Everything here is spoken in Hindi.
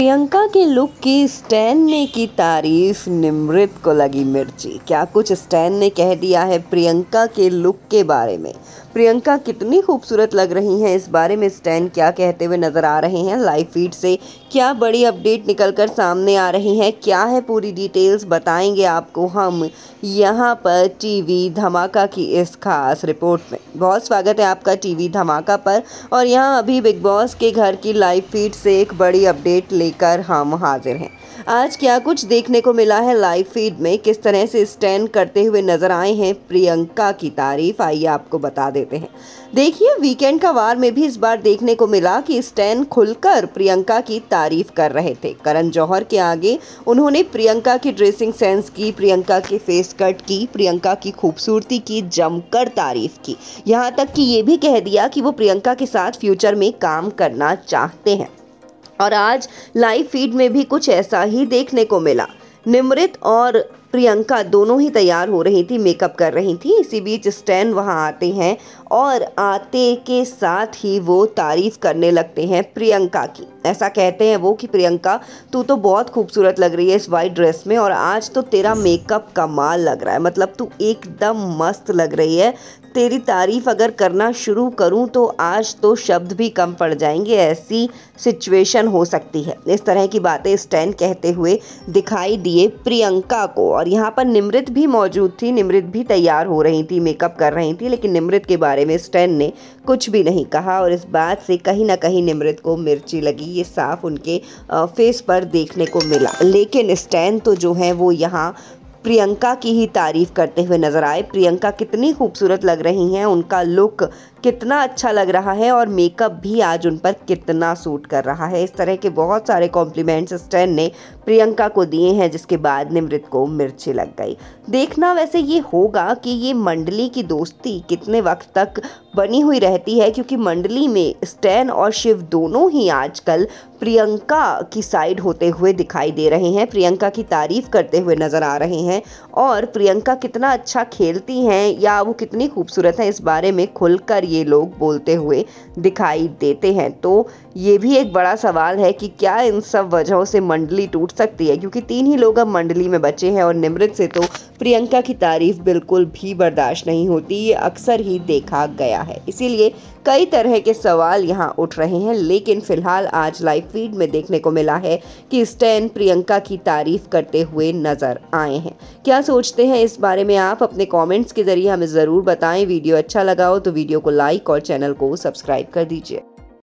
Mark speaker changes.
Speaker 1: प्रियंका के लुक की स्टैन ने की तारीफ निमृत को लगी मिर्ची क्या कुछ स्टैन ने कह दिया है प्रियंका के लुक के बारे में प्रियंका कितनी खूबसूरत लग रही हैं इस बारे में स्टैन क्या कहते हुए नज़र आ रहे हैं लाइव फीड से क्या बड़ी अपडेट निकल कर सामने आ रही है क्या है पूरी डिटेल्स बताएंगे आपको हम यहाँ पर टीवी धमाका की इस खास रिपोर्ट में बहुत स्वागत है आपका टीवी धमाका पर और यहाँ अभी बिग बॉस के घर की लाइव फीड से एक बड़ी अपडेट लेकर हम हाजिर हैं आज क्या कुछ देखने को मिला है लाइव फीड में किस तरह से स्टैंड करते हुए नजर आए हैं प्रियंका की तारीफ आइए आपको बता देते हैं देखिए वीकेंड का वार में भी इस बार देखने को मिला कि स्टैन खुलकर प्रियंका की तारीफ कर रहे थे करण जौहर के आगे उन्होंने प्रियंका की ड्रेसिंग सेंस की प्रियंका के फेस कट की प्रियंका की खूबसूरती की जमकर तारीफ की यहाँ तक कि ये भी कह दिया कि वो प्रियंका के साथ फ्यूचर में काम करना चाहते हैं और आज लाइव फीड में भी कुछ ऐसा ही देखने को मिला निमृत और प्रियंका दोनों ही तैयार हो रही थी मेकअप कर रही थी इसी बीच स्टैन वहाँ आते हैं और आते के साथ ही वो तारीफ़ करने लगते हैं प्रियंका की ऐसा कहते हैं वो कि प्रियंका तू तो बहुत खूबसूरत लग रही है इस वाइट ड्रेस में और आज तो तेरा मेकअप कमाल लग रहा है मतलब तू एकदम मस्त लग रही है तेरी तारीफ़ अगर करना शुरू करूं तो आज तो शब्द भी कम पड़ जाएंगे ऐसी सिचुएशन हो सकती है इस तरह की बातें स्टैन कहते हुए दिखाई दिए प्रियंका को और यहाँ पर निमृत भी मौजूद थी निमृत भी तैयार हो रही थी मेकअप कर रही थी लेकिन निमृत के बारे में स्टैन ने कुछ भी नहीं कहा और इस बात से कहीं ना कहीं निमृत को मिर्ची लगी ये साफ उनके फेस पर देखने को मिला लेकिन स्टैन तो जो है वो यहाँ प्रियंका की ही तारीफ करते हुए नज़र आए प्रियंका कितनी खूबसूरत लग रही हैं उनका लुक कितना अच्छा लग रहा है और मेकअप भी आज उन पर कितना सूट कर रहा है इस तरह के बहुत सारे कॉम्प्लीमेंट्स स्टैन ने प्रियंका को दिए हैं जिसके बाद निमृत को मिर्ची लग गई देखना वैसे ये होगा कि ये मंडली की दोस्ती कितने वक्त तक बनी हुई रहती है क्योंकि मंडली में स्टैन और शिव दोनों ही आजकल प्रियंका की साइड होते हुए दिखाई दे रहे हैं प्रियंका की तारीफ करते हुए नज़र आ रहे हैं और प्रियंका कितना अच्छा खेलती हैं या वो कितनी खूबसूरत हैं इस बारे में खुलकर ये लोग बोलते हुए दिखाई देते हैं तो ये भी एक बड़ा सवाल है कि क्या इन सब वजहों से मंडली टूट सकती है क्योंकि तीन ही लोग अब मंडली में बचे हैं और निमृत से तो प्रियंका की तारीफ बिल्कुल भी बर्दाश्त नहीं होती ये अक्सर ही देखा गया है इसीलिए कई तरह के सवाल यहाँ उठ रहे हैं लेकिन फिलहाल आज लाइव फीड में देखने को मिला है कि स्टैन प्रियंका की तारीफ करते हुए नजर आए हैं क्या सोचते हैं इस बारे में आप अपने कॉमेंट्स के जरिए हमें ज़रूर बताएं वीडियो अच्छा लगा हो तो वीडियो को लाइक और चैनल को सब्सक्राइब कर दीजिए